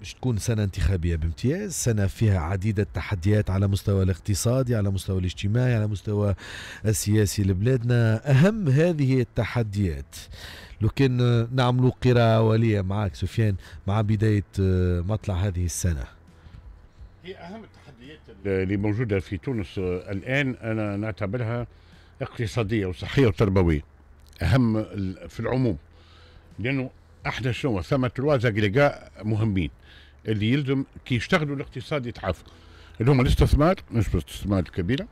مش تكون سنة انتخابية بامتياز سنة فيها عديد التحديات على مستوى الاقتصادي على مستوى الاجتماعي على مستوى السياسي لبلادنا أهم هذه التحديات لو كان آه، نعملوا قراءة أولية معك سفيان مع بداية آه، مطلع هذه السنة هي أهم التحديات آه، اللي موجودة في تونس الآن أنا نعتبرها اقتصادية وصحية وتربوية أهم في العموم لأنه احنا شنو ثم ترواز اجريغا مهمين اللي يلزم كي يشتغلوا الاقتصاد يتعافوا اللي هما الاستثمار مش الاستثمار الكبيره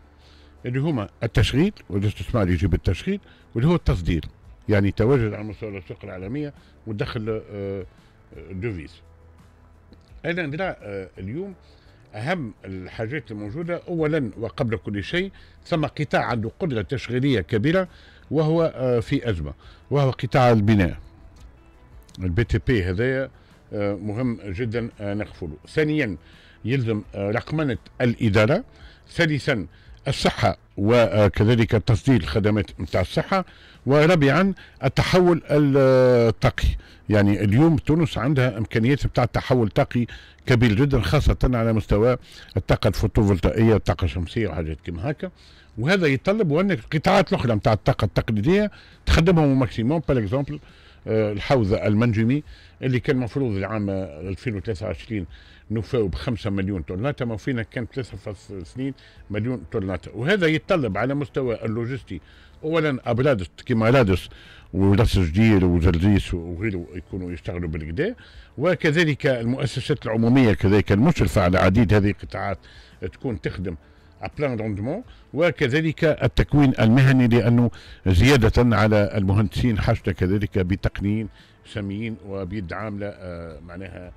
اللي هما التشغيل والاستثمار يجيب التشغيل واللي هو التصدير يعني تواجد على مستوى السوق العالميه ودخل دوفيز انا نرى اليوم اهم الحاجات الموجوده اولا وقبل كل شيء ثم قطاع عنده قدره تشغيليه كبيره وهو آه، في ازمه وهو قطاع البناء البي تي بي هذايا آه، مهم جدا آه، نقفله ثانيا يلزم آه، رقمنة الإدارة ثالثا الصحة وكذلك تسجيل خدمات نتاع الصحة ورابعا التحول الطاقي يعني اليوم تونس عندها إمكانيات نتاع التحول الطاقي كبير جدا خاصة على مستوى الطاقة الفوتوفولتائية الطاقة الشمسية وحاجات كما هكا وهذا يتطلب وان القطاعات الأخرى نتاع الطاقة التقليدية تخدمهم ماكسيموم باغ اكزومبل آه، الحوزة المنجمي اللي كان المفروض العام 2023 نفاو ب 5 مليون طن ما فينا كان 3.2 مليون طن وهذا يتطلب على مستوى اللوجستي اولا ابرادس كيما رادس وراس جديد وجرديس وغيره يكونوا يشتغلوا بالكدا وكذلك المؤسسات العموميه كذلك المشرفه على عديد هذه القطاعات تكون تخدم بلان روندمون وكذلك التكوين المهني لانه زياده على المهندسين حاجتنا كذلك بتقنيين ساميين وبيد عامله معناها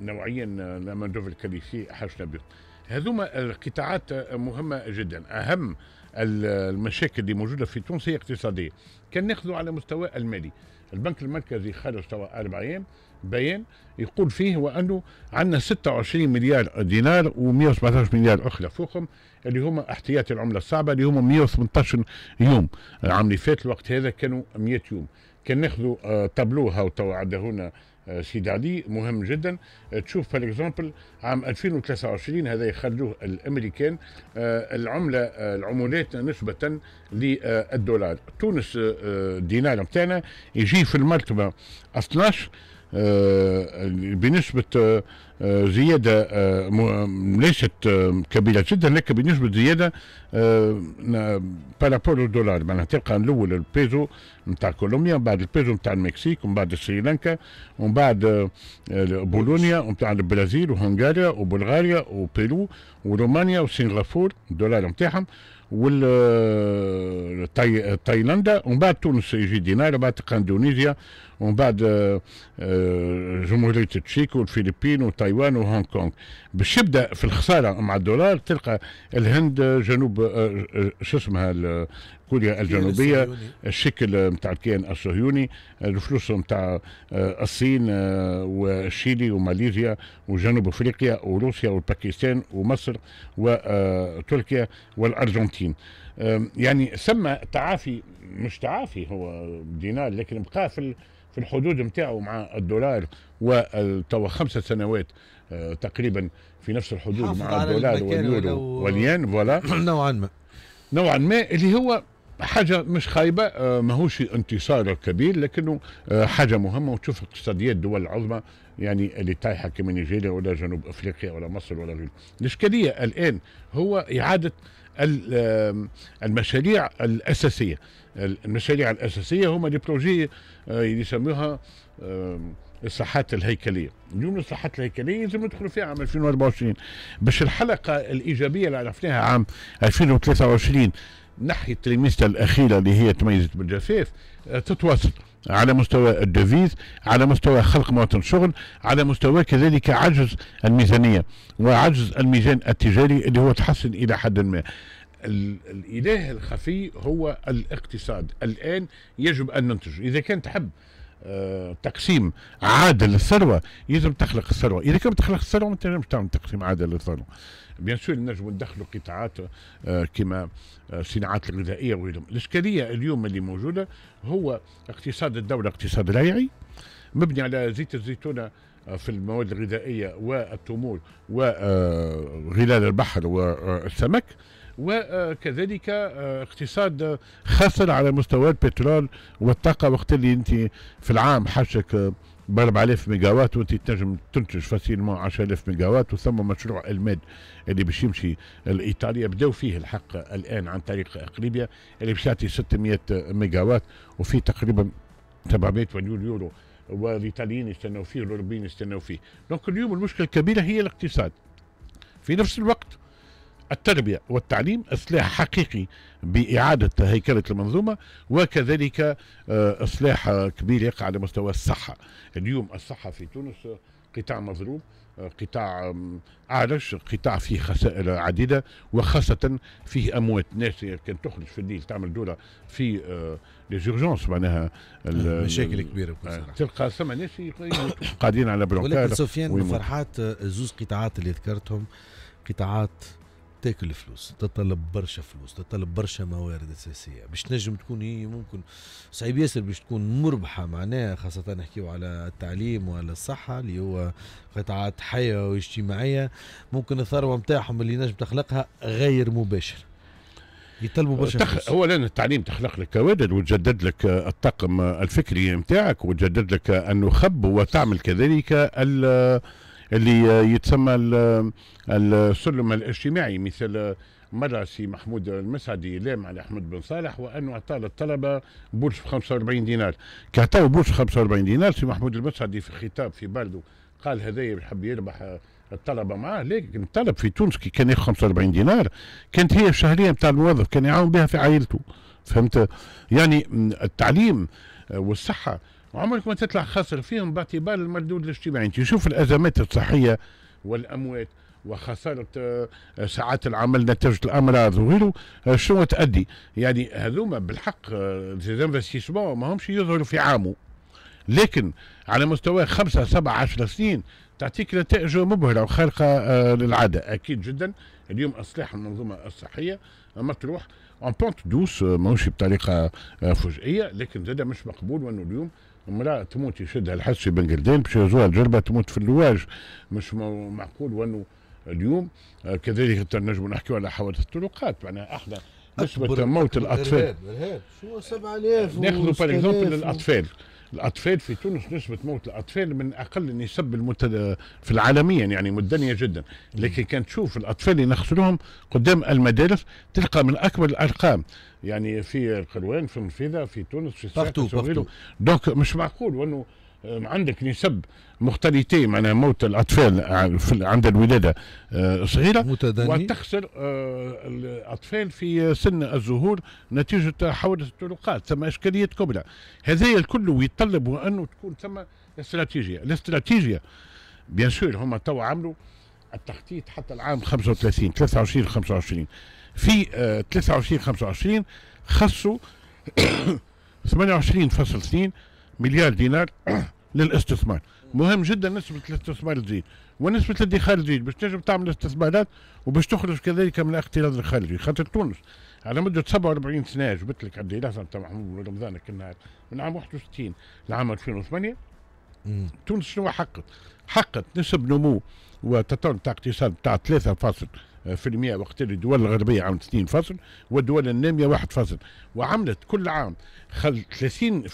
نوعيا لا مان دوفر حاجتنا بهم هذوما القطاعات مهمه جدا اهم المشاكل اللي موجوده في تونس هي اقتصاديه كان ناخذوا على مستوى المالي البنك المركزي خرج توا اربع ايام بيان يقول فيه وانه عندنا 26 مليار دينار و117 مليار اخرى فوقهم اللي هما احتياطي العمله الصعبه اللي هما 118 يوم العام اللي فات الوقت هذا كانوا 100 يوم كان ناخذوا آه طابلو هاو تو هنا آه، سيدي علي مهم جدا آه، تشوف بار اكزومبل عام 2023 هذا يخرجوه الامريكان آه، العمله العمولات نسبه للدولار تونس الدينار نتاعنا يجي في المرتبه 12 آه، بنسبة آه، زيادة آه، ليست كبيرة جدا لكن بنسبة زيادة بارابول الدولار معناها تلقى الأول البيزو نتاع كولومبيا ومن بعد البيزو نتاع المكسيك ومن بعد سريلانكا ومن بعد بولونيا ومن بعد البرازيل وهنغاريا وبلغاريا وبيرو ورومانيا وسنغافور الدولار نتاعهم وال تايلاندا ومن بعد تونس يجي دينار ومن بعد تلقى اندونيسيا Eh, eh, ومن بعد جمهوريه التشيك والفلبين وتايوان وهونغ كونغ باش يبدا في الخساره مع الدولار تلقى الهند آه، جنوب آه، آه، شو اسمها كوريا الجنوبيه الشكل نتاع الكيان الصهيوني الفلوس نتاع الصين وشيلي وماليزيا وجنوب افريقيا وروسيا وباكستان ومصر وتركيا والارجنتين يعني سمى تعافي مش تعافي هو دينار لكن بقى في في الحدود نتاعو مع الدولار وتوا خمسه سنوات أه، تقريبا في نفس الحدود مع الدولار واليورو والين فوالا نوعا ما نوعا ما اللي هو حاجه مش خايبه آه، ماهوش انتصار كبير لكنه آه، حاجه مهمه وتشوف اقتصاديات الدول العظمى يعني اللي طايحه كما نيجيريا ولا جنوب افريقيا ولا مصر ولا غيره الاشكاليه الان هو اعاده المشاريع الاساسيه المشاريع الاساسيه هما دي بروجي آه، يسموها الساحات الهيكليه اليوم الساحات الهيكليه لازم ندخلوا فيها عام 2024 باش الحلقه الايجابيه اللي عرفناها عام 2023 ناحية تريميستا الأخيرة اللي هي تميزت بالجفاف آه، تتواصل على مستوى الدفيز على مستوى خلق مواطن شغل على مستوى كذلك عجز الميزانية وعجز الميزان التجاري اللي هو تحسن إلى حد ما الإله الخفي هو الاقتصاد الآن يجب أن ننتج إذا كان تحب آه، تقسيم عادل للثروه يجب تخلق الثروه اذا كنت تخلق الثروه ما تنجمش تعمل تقسيم عادل للثروه بيان سور نجم ندخلوا قطاعات آه، كما آه، الصناعات الغذائيه وغيرهم الاشكاليه اليوم اللي موجوده هو اقتصاد الدوله اقتصاد ريعي مبني على زيت الزيتونه في المواد الغذائيه والتمور وغلال البحر والسمك وكذلك آه، اقتصاد خاصة على مستوى البترول والطاقة وقت اللي انت في العام حاشك ب 4000 ميجاوات وانت تنجم تنتج فاسيلمون 10000 ميجاوات وثم مشروع الماد اللي باش يمشي لايطاليا بداوا فيه الحق الان عن طريق اقليبيا اللي باش يعطي 600 ميجاوات وفي تقريبا 700 مليون يورو والايطاليين يستناو فيه والاوروبيين يستناو فيه دونك اليوم المشكله الكبيره هي الاقتصاد في نفس الوقت التربية والتعليم إصلاح حقيقي بإعادة هيكلة المنظومة وكذلك آه، إصلاح كبير يقع على مستوى الصحة اليوم الصحة في تونس قطاع مضروب آه، قطاع عارش قطاع فيه خسائر عديده وخاصه فيه اموات ناس كان تخرج في الليل تعمل دولة في آه، لي جورجونس معناها مشاكل كبيره تلقى ثم ناس قاعدين على بلوكات ولكن سفيان فرحات زوز قطاعات اللي ذكرتهم قطاعات تاكل فلوس تطلب برشا فلوس تطلب برشا موارد اساسيه باش تنجم تكون هي ممكن صعيب ياسر باش تكون مربحه معناها خاصه نحكيو على التعليم وعلى الصحه اللي هو قطاعات حيه واجتماعيه ممكن الثروه نتاعهم اللي نجم تخلقها غير مباشر يطلبوا برشا تخ... اولا التعليم تخلق لك كوادر وتجدد لك الطاقم الفكري نتاعك وتجدد لك النخب وتعمل كذلك ال... اللي آه، يتسمى آه، السلم الاجتماعي مثل مدرسي محمود المسعدي لام على احمد بن صالح وانه اعطى للطلبه بورش ب 45 دينار كعطاو بورش 45 دينار سي محمود المسعدي في خطاب في بلده قال هذايا يحب يربح الطلبه معاه لكن الطلب في تونس كي كان ياخذ 45 دينار كانت هي الشهريه نتاع الموظف كان يعاون بها في عائلته فهمت يعني التعليم والصحه وعمرك ما تطلع خاسر فيهم باعتبار المردود الاجتماعي انت شوف الازمات الصحيه والاموات وخساره آه، ساعات العمل نتيجه الامراض وغيره آه، شنو تؤدي يعني هذوما بالحق ديزانفستيسمون آه، ما همش يظهروا في عامه لكن على مستوى خمسة سبعة عشر سنين تعطيك نتائج مبهرة وخارقة للعادة أكيد جدا اليوم إصلاح المنظومة الصحية مطروح اون بونت دوس ماهوش بطريقة فجائية لكن زاد مش مقبول وأنه اليوم امرأة تموت يشدها الحس في بنجلدين باش يهزوها الجربة تموت في اللواج مش معقول وانه اليوم آه، كذلك نجم نحكيو على حوادث الطرقات معناها احنا نسبة موت الأطفال شو 7000 ناخذوا بار اكزومبل للأطفال الاطفال في تونس نسبه موت الاطفال من اقل النسب المتد... في العالميا يعني مدنيه جدا لكن كان تشوف الاطفال اللي نغسلوهم قدام المدارس تلقى من اكبر الارقام يعني في القروان في المفيده في تونس في بارتو دونك مش معقول وانه عندك نسب مختلطة معناها موت الأطفال آه، عند الولادة آه، صغيرة متدني. وتخسر آه، الأطفال في سن الزهور نتيجة حوادث الطرقات ثم إشكاليات كبرى هذا الكل يتطلب أنه تكون ثم استراتيجية الاستراتيجية بيان سور هما تو عملوا التخطيط حتى العام 35 23 25 في 23 25 خصوا 28.2 مليار دينار للاستثمار مهم جدا نسبة الاستثمار تزيد ونسبة الادخار تزيد باش تنجم تعمل استثمارات وباش تخرج كذلك من الاقتراض الخارجي خاطر تونس على مدة 47 سنة جبت لك قد ايه تاع محمود رمضان كنا من عام 61 لعام 2008 تونس شنو حققت؟ حققت نسب نمو وتطور تاع اقتصاد تاع 3.6 وقت اللي الدول الغربية عملت 2 فصل والدول النامية واحد فصل وعملت كل عام خل 30%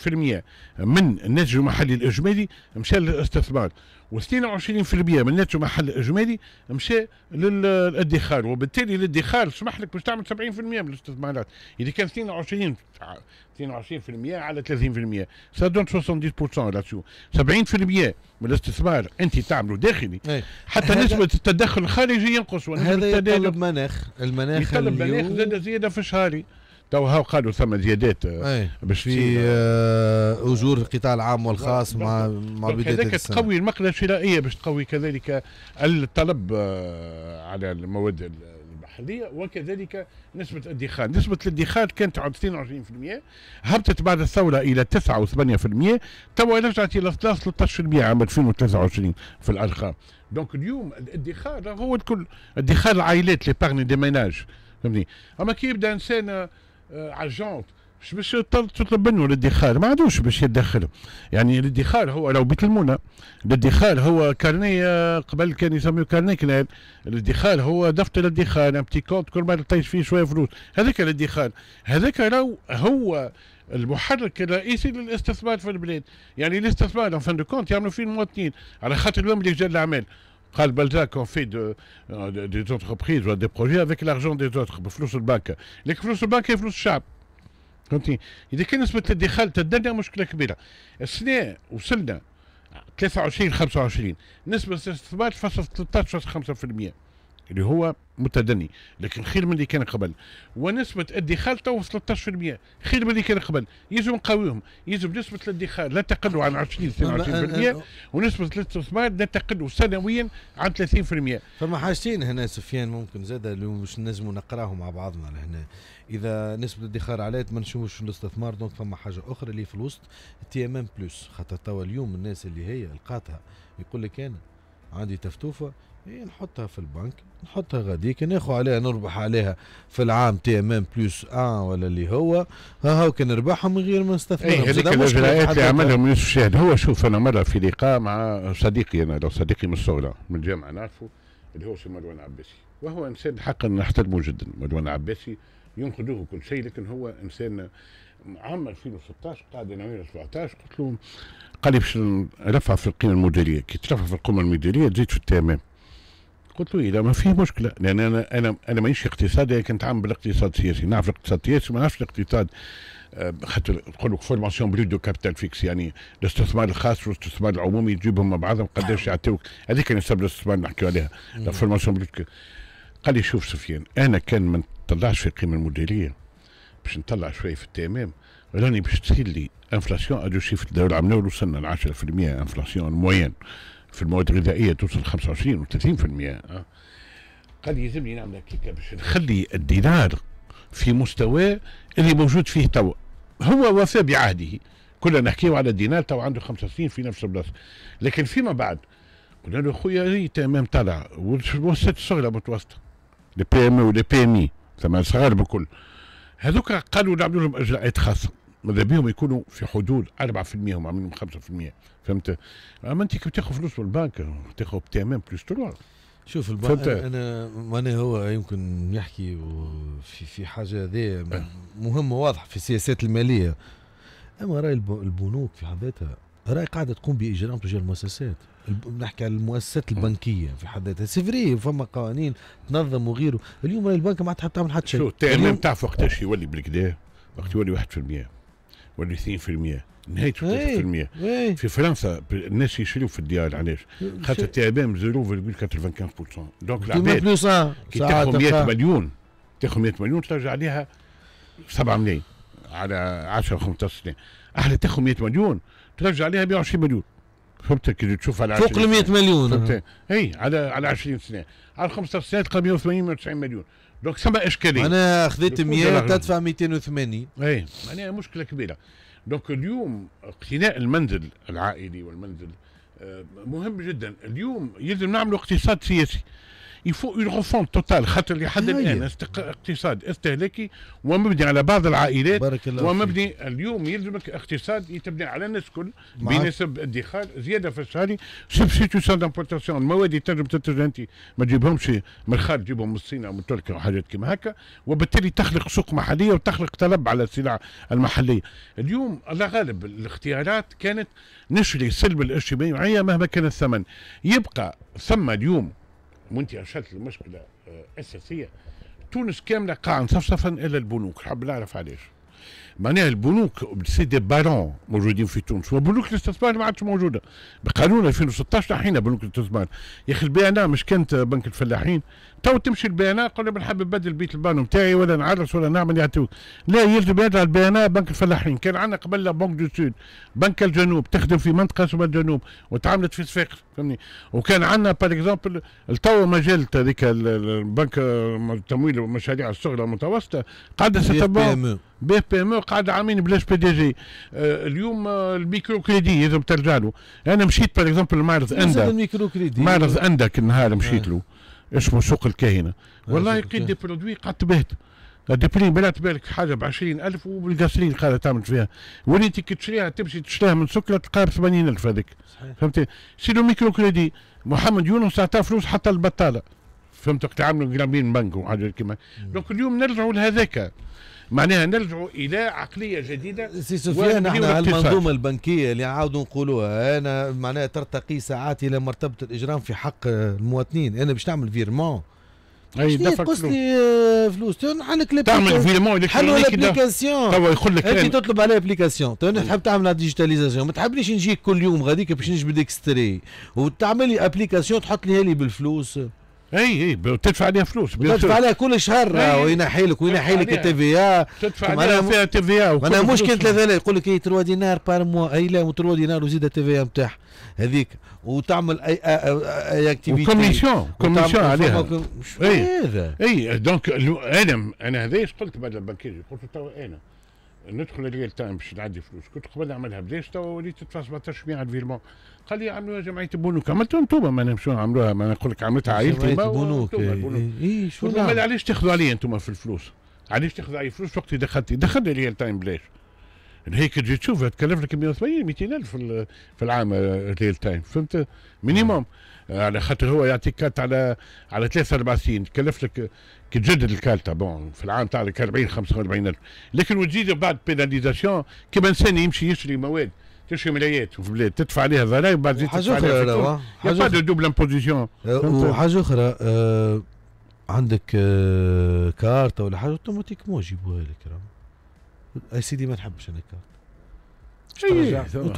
من الناتج المحلي الإجمالي مشى للاستثمار و22% من الناتج محل اجمالي مشى للادخار وبالتالي الادخار سمح لك باش تعمل 70% من الاستثمارات اذا كان 22 22% على 30% سا دون 70% راتيو 70% من الاستثمار انت تعمله داخلي إيه. حتى نسبه التدخل الخارجي ينقص هذا يطلب مناخ المناخ يطلب مناخ زاد زياده في شهري تو هاو قالوا ثم زيادات آه، باش في آه اجور القطاع العام والخاص مع مع بدايه هذاك تقوي المقله الشرائيه باش تقوي كذلك الطلب آه، على المواد المحليه وكذلك نسبه الادخار، نسبه الادخار كانت 22% هبطت بعد الثوره الى 9.8% تو رجعت الى 13 13% عام 2023 في الارقام، دونك اليوم الادخار هو الكل ادخار العائلات لي بارني دي ميناج فهمتني، اما كي يبدا انسان آه، آه، عجانت مش باش تطلب منه الادخار ما عندوش باش يدخله يعني الادخار هو لو بيتلمونا الادخار هو كارني آه، قبل كان يسميه كارني كنال الادخار هو دفتر الادخار امتي كونت كل ما تطيش فيه شويه فلوس هذاك الادخار هذاك لو هو المحرك الرئيسي للاستثمار في البلاد يعني الاستثمار ان فان دو كونت يعملوا فيه المواطنين على خاطر اليوم رجال الاعمال Pral Balzac, on fait euh, de, des entreprises euh, des projets avec l'argent des autres, le bah, flux de banque. Le flux de banque est le flux de إذا كان نسبه الدخل تدنى مشكله كبيره السنه وصلنا 23 25 نسبه الاستثمار 13.5% اللي هو متدني لكن خير من اللي كان قبل ونسبة الدخال تو 13% خير من اللي كان قبل يجب نقويهم يجب نسبة الادخال لا تقل عن 20 22% ونسبة الاستثمار لا تقل سنويا عن 30% فما حاجتين هنا سفيان ممكن زاد اللي مش نجموا نقراهم مع بعضنا لهنا اذا نسبة الادخار عليت ما نشوفوش الاستثمار دونك فما حاجة أخرى اللي في الوسط تي ام ام بلس خاطر توا اليوم الناس اللي هي لقاتها يقول لك أنا عندي تفتوفة إيه نحطها في البنك نحطها غاديك ناخو عليها نربح عليها في العام تي ام ام بلس ان ولا اللي هو ها هو كان نربحهم من غير ما نستثمر اي هذيك الاجراءات اللي عملهم يوسف الشاهد هو شوف انا مره في لقاء مع صديقي انا لو صديقي من الصغرى من الجامعه نعرفه اللي هو سي مروان عباسي وهو انسان حقا نحترمه جدا مروان عباسي ينقدوه كل شيء لكن هو انسان عام 2016 قاعد انا 17 قلت له قال لي باش نرفع في القيمه المديريه كي ترفع في القيمه المديريه تزيد في التمام قلت له اذا ما فيه مشكله لان انا انا انا مانيش اقتصادي كنت عام بالاقتصاد السياسي نعرف الاقتصاد السياسي ما نعرفش الاقتصاد آه، خاطر نقول لك فورماسيون بلو دو كابيتال فيكس يعني الاستثمار الخاص والاستثمار العمومي تجيبهم مع بعضهم قداش نعم. يعطيوك هذيك كان سبب الاستثمار نحكي عليها فورماسيون دو قال لي شوف سفيان انا كان ما نطلعش في القيمه المديريه باش نطلع شويه في التمام راني باش تصير لي انفلاسيون ادو شيفت الدوله العامله وصلنا ل 10% انفلاسيون موين في المواد الغذائيه توصل 25 و30% قال يلزمني نعمل هكاك باش نخلي الدينار في مستواه اللي موجود فيه توا هو وفى بعهده كنا نحكيو على الدينار تو عنده 65 في نفس البلاصه لكن فيما بعد قلنا له خويا تمام طلع والمؤسسات الصغيره متوسطه لي بي ام ولي بي ام اي ثم صغار بكل هذوك قالوا نعملوا لهم اجراءات خاصه ماذا بهم يكونوا في حدود 4% هم عاملين 5% فهمت اما انت كي تاخذ فلوس من البنك تاخذ ام بلس 3 شوف الب... انا, معناها هو يمكن يحكي في في حاجه هذه أه. مهمه واضحه في السياسات الماليه اما راي البنوك في حد ذاتها راي قاعده تقوم باجراءات تجاه المؤسسات نحكي على المؤسسات أه. البنكيه في حد ذاتها سيفري فما قوانين تنظم وغيره اليوم راي البنك ما عاد تعمل حتى شيء شو التامين اليوم... تعرف وقتاش يولي بالكدا وقت يولي 1% ولا 30% نهايته 3% ايه في فرنسا الناس يشريوا في الديار علاش؟ خاطر تعبان 0.95% دونك العباد كي تاخذ 100 مليون تاخذ 100 مليون ترجع عليها 7 ملايين على 10 15 سنه احنا تاخذ 100 مليون ترجع عليها 120 مليون فهمت كي تشوف على فوق ال 100 مليون اي على على 20 سنه على 15 سنه تلقى 180 190 مليون دونك ثما اشكاليه انا خذيت 100 تدفع 280 اي معناها مشكله كبيره دونك اليوم اقتناء المنزل العائلي والمنزل آه، مهم جدا اليوم يلزم نعمل اقتصاد سياسي يفو يغفون توتال خاطر لحد الان اقتصاد استهلاكي ومبني على بعض العائلات بارك الله ومبني فيه. اليوم يلزمك اقتصاد يتبنى على الناس الكل بنسب ادخار زياده في الشهري سبستيتيوسيون دامبورتاسيون المواد اللي تنجم تنتج انت ما تجيبهمش من الخارج تجيبهم من الصين او من تركيا وحاجات كيما هكا وبالتالي تخلق سوق محليه وتخلق طلب على السلع المحليه اليوم الله غالب الاختيارات كانت نشري سلب الاجتماعيه مهما كان الثمن يبقى ثم اليوم وانت اشرت لمشكله آه، اساسيه تونس كامله قاع مصفصفا الا البنوك حاب نعرف علاش معناها البنوك سي دي بارون موجودين في تونس وبنوك الاستثمار ما عادش موجوده بقانون 2016 نحينا بنوك الاستثمار يا اخي البيانا مش كانت بنك الفلاحين تو تمشي ان قول لهم نحب نبدل بيت البانو نتاعي ولا نعرس ولا نعمل يعطيوك لا يلزم يرجع البيانا بنك الفلاحين كان عندنا قبل بنك دو سود بنك الجنوب تخدم في منطقه اسمها الجنوب وتعاملت في صفاقس فهمني وكان عندنا بار اكزومبل التو مجال هذيك البنك التمويل والمشاريع الصغرى المتوسطه قاعده ستبون بي بي ام قاعد عامين بلاش بي دي جي آه اليوم آه الميكرو كريدي لازم ترجع له انا مشيت بار اكزومبل معرض اندا الميكرو كريدي معرض اندا النهار مشيت آه. له اسمه سوق الكاهنه آه، والله قيد دي برودوي قعدت بهت الدبرين بنات بالك حاجه ب 20000 وبالقاصرين قالت تعمل فيها واللي انت كي تشريها تمشي تشريها من سكره تلقاها ب 80000 هذيك فهمتي لو ميكرو كريدي محمد يونس اعطاه فلوس حتى البطاله فهمت وقت عملوا جرامين بنك وحاجه كيما دونك اليوم نرجعوا لهذاك معناها نرجعوا الى عقليه جديده سي سفيان احنا المنظومه البنكيه اللي عاودوا نقولوها انا معناها ترتقي ساعات الى مرتبه الاجرام في حق المواطنين انا باش نعمل فيرمون اي دفع فلوس آه، فلوس عندك تعمل فيلمون حلو الابليكاسيون توا يقول لك انت تطلب عليها ابليكاسيون تو تحب تعمل ديجيتاليزاسيون ما تحبنيش نجيك كل يوم غاديك باش نجبد اكستري وتعمل لي ابليكاسيون تحط لي بالفلوس اي اي بتدفع عليها فلوس بتدفع عليها كل شهر إيه. وينحي لك وينحي لك التي في تدفع عليها فيها تي في ا معناها مشكل يقول لك اي 3 دينار بار مو اي لا 3 دينار وزيد التي في ا نتاعها هذيك وتعمل اي اي اكتيفيتي كوميسيون كوميسيون عليها اي اي دونك انا انا هذا قلت بعد البنكير قلت انا ندخل الريال تايم باش نعدي فلوس كنت قبل نعملها بداش توا وليت تدفع 17 مية على الفيرمون قال لي عملوها جمعيه البنوك عملتوا انتوما ما نمشوا نعملوها ما نقول لك عملتها عائلتي بونوك اي إيه، إيه، شو علاش تاخذوا علي انتوما في الفلوس علاش تاخذوا علي فلوس وقت دخلتي دخلنا الريال تايم بلاش هيك تجي تشوف تكلف لك 180 200 الف في العام ريل آه، تايم فهمت مينيموم على خاطر هو يعطيك كارت على على ثلاث اربع سنين تكلف لك كي تجدد الكارت بون في العام تاع 40 45 الف لكن وتزيد بعد بيناليزاسيون كيما انسان يمشي يشري مواد تشري ملايات في البلاد تدفع عليها ضرائب بعد تدفع عليها آه. حاجه اخرى دوبل امبوزيسيون آه، وحاجه اخرى عندك كارت ولا حاجه اوتوماتيكمون يجيبوها لك سيدي ما نحبش انا الكارت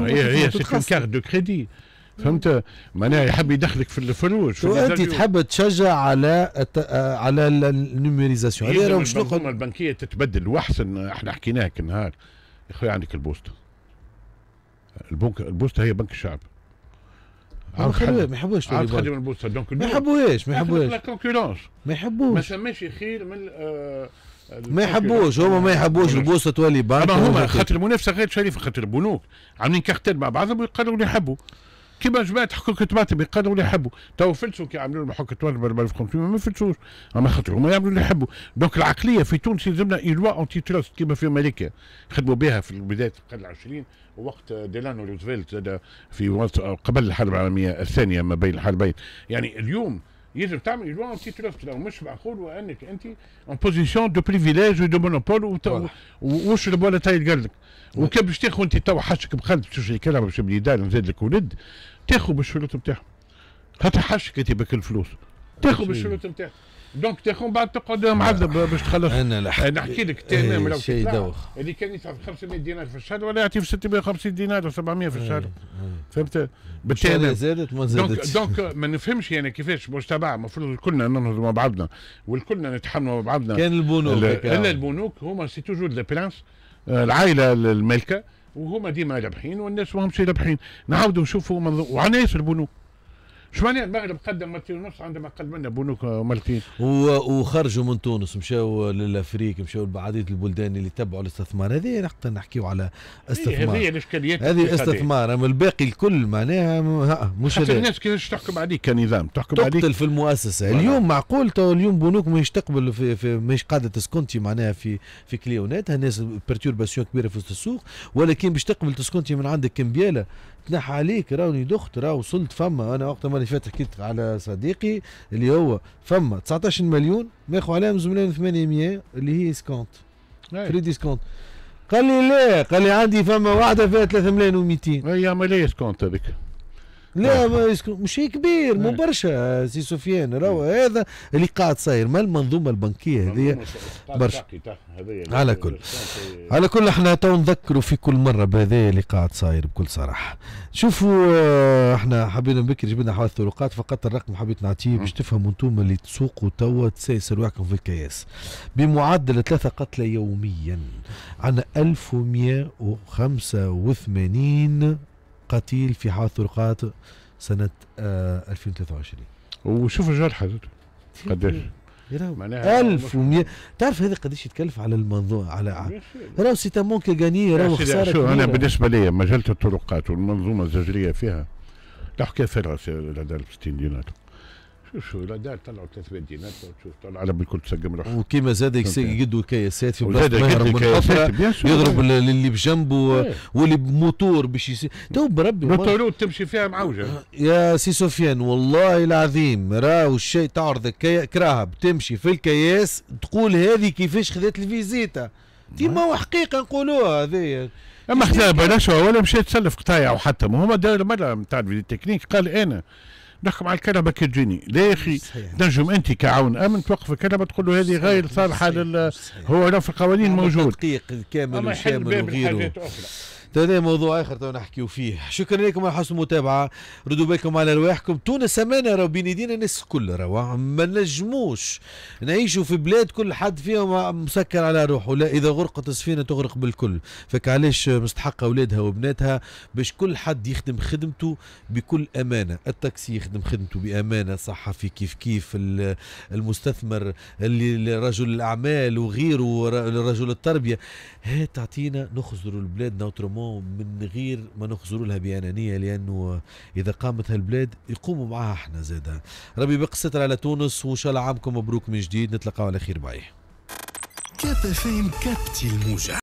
إيه، هي هي كارت دو كريدي فهمت معناها يحب يدخلك في الفلوس وانت تحب تشجع على على النيميريزاسيون إيه، هذه راهو شنو الحكومه البنكيه تتبدل واحسن احنا حكيناها كنهار يا خويا عندك البوسطه البنك البوسطه هي بنك الشعب ما يحبوش ما يحبوش ما يحبوش ما يحبوهاش ما يحبوهاش ما يحبوش ما يحبوش ما ثماش خير من آه ما يحبوش هما ما يحبوش البوسة تولي بنك اما هما خاطر المنافسه غير شريفه خاطر البنوك عاملين كارتيل مع بعضهم ويقدروا يحبوا كيما جماعه حقوق راتب يقدروا يحبوا تو فلسوا كي عملوا لهم حقوق راتب 1500 ما فلسوش اما خاطر هما يعملوا اللي يحبوا دونك العقليه في تونس يلزمنا ايلوا اونتي تراست كيما في امريكا خدموا بها في بدايه القرن العشرين وقت ديلانو روزفلت في قبل الحرب العالميه الثانيه ما بين الحربين يعني اليوم يجب تعمل لوا ان تروست لو مش معقول وانك انت اون بوزيسيون دو بريفيليج ودو مونوبول واشرب ولا تايل لك وكان باش تاخذ انت تو حشك بقلب تجي كلام باش دار نزيد لك ولد تاخذ بالشروط نتاعهم خاطر حاشك انت بك الفلوس تاخذ بالشروط نتاعهم دونك تاخذ بعد تقعد معذب باش تخلص انا نحكي لك تمام إيه، لو شيء دوخ اللي كان يدفع 500 دينار في الشهر ولا يعطيه 650 دينار و700 في الشهر إيه، إيه. فهمت بالتالي زادت ما زادتش دونك دونك ما نفهمش يعني كيفاش مجتمع المفروض كلنا ننهضوا مع بعضنا والكلنا نتحملوا مع بعضنا كان البنوك الا البنوك هما سي توجور لا برانس آه، العائله المالكه وهما ديما رابحين والناس ماهمش رابحين نعاودوا نشوفوا وعنايس البنوك شمانية المغرب قدم مرتين ونص عندما قدمنا بنوك مرتين وخرجوا من تونس مشاو للافريق مشاو لعديد البلدان اللي تبعوا الاستثمار هذه نقدر نحكيو على استثمار هذه الاشكاليات هذه استثمار اما الباقي الكل معناها مش حتى الناس كيفاش تحكم عليك كنظام تحكم عليك تقتل في المؤسسه آه. اليوم معقول تو اليوم بنوك ماهيش تقبل في, في ماهيش قاعده تسكنتي معناها في في كليوناتها الناس برتيرباسيون كبيره في السوق ولكن باش تقبل تسكنتي من عندك كمبياله تنحى عليك راني دخت راه وصلت فما انا وقت ماني فات حكيت على صديقي اللي هو فما 19 مليون ماخو عليهم مليون 800 اللي هي سكونت فري ديسكونت قال لي لا قال لي عندي فما واحده فيها 3 ملايين و200 اي عمليه سكونت هذيك لا ما مش كبير مو إيه. برشا سي سفيان راهو إيه. هذا اللي قاعد صاير ما المنظومه البنكيه هذه برشا على كل على كل احنا تو نذكروا في كل مره بهذا اللي قاعد صاير بكل صراحه شوفوا آه، احنا حبينا بكري جبنا حوالي الطرقات فقط الرقم حبيت نعطيه باش تفهموا انتم اللي تسوقوا توا تسيسروا رواحكم في الكياس بمعدل ثلاثه قتلى يوميا عن 1185 قتيل في حادث طرقات سنة 2023 آه، وشوف الجرحى قديش معناها 1100 تعرف هذا قداش يتكلف على المنظومه على راهو سيتامون كيغاني راهو خساره شو انا بالنسبه لي مجله الطرقات والمنظومه الزجريه فيها لا حكايه فارغه 60 دينار شو شو لا دار طلعوا ثلاث مدينات شوف طلع على الكل تسقم روحه وكيما زاد يقدوا كياسات في بلاد يهرب من يضرب اللي بجنبه ايه. واللي بموتور باش يسير تو بربي موتور تمشي فيها معوجه يا سي سفيان والله العظيم راهو الشيء تعرض كراهب تمشي في الكياس تقول هذه كيفاش خذت الفيزيتا ديما هو حقيقه نقولوها هذه اما خذا بلاش ولا مشيت تسلف قطايع وحتى ما هو مره نتاع التكنيك تكنيك قال انا نحكم على كي تجيني لا يا اخي نجم انت كعون امن توقف الكنبة تقول له هذه غير صالحه لل هو في القوانين موجود تدقيق كامل وشامل وغيره طيب، هذا موضوع اخر تو نحكيو فيه شكرا لكم على حسن المتابعه ردوا بالكم على رواحكم تونس امانه راهو بين ايدينا الناس الكل راهو آه. ما نجموش نعيشوا في بلاد كل حد فيهم مسكر على روحه لا اذا غرقت السفينه تغرق بالكل فك علاش مستحقه اولادها وبناتها باش كل حد يخدم خدمته بكل امانه التاكسي يخدم خدمته بامانه صحفي كيف كيف المستثمر اللي رجل الاعمال وغيره رجل التربيه ها تعطينا نخزروا البلاد نوترو مومون من غير ما نخزروا لها بانانيه لانه اذا قامت هالبلاد يقوموا معاها احنا زادا ربي بقصتها على تونس وان شاء الله عامكم مبروك من جديد نتلقاو على خير باي كابتن فين كابتي الموجه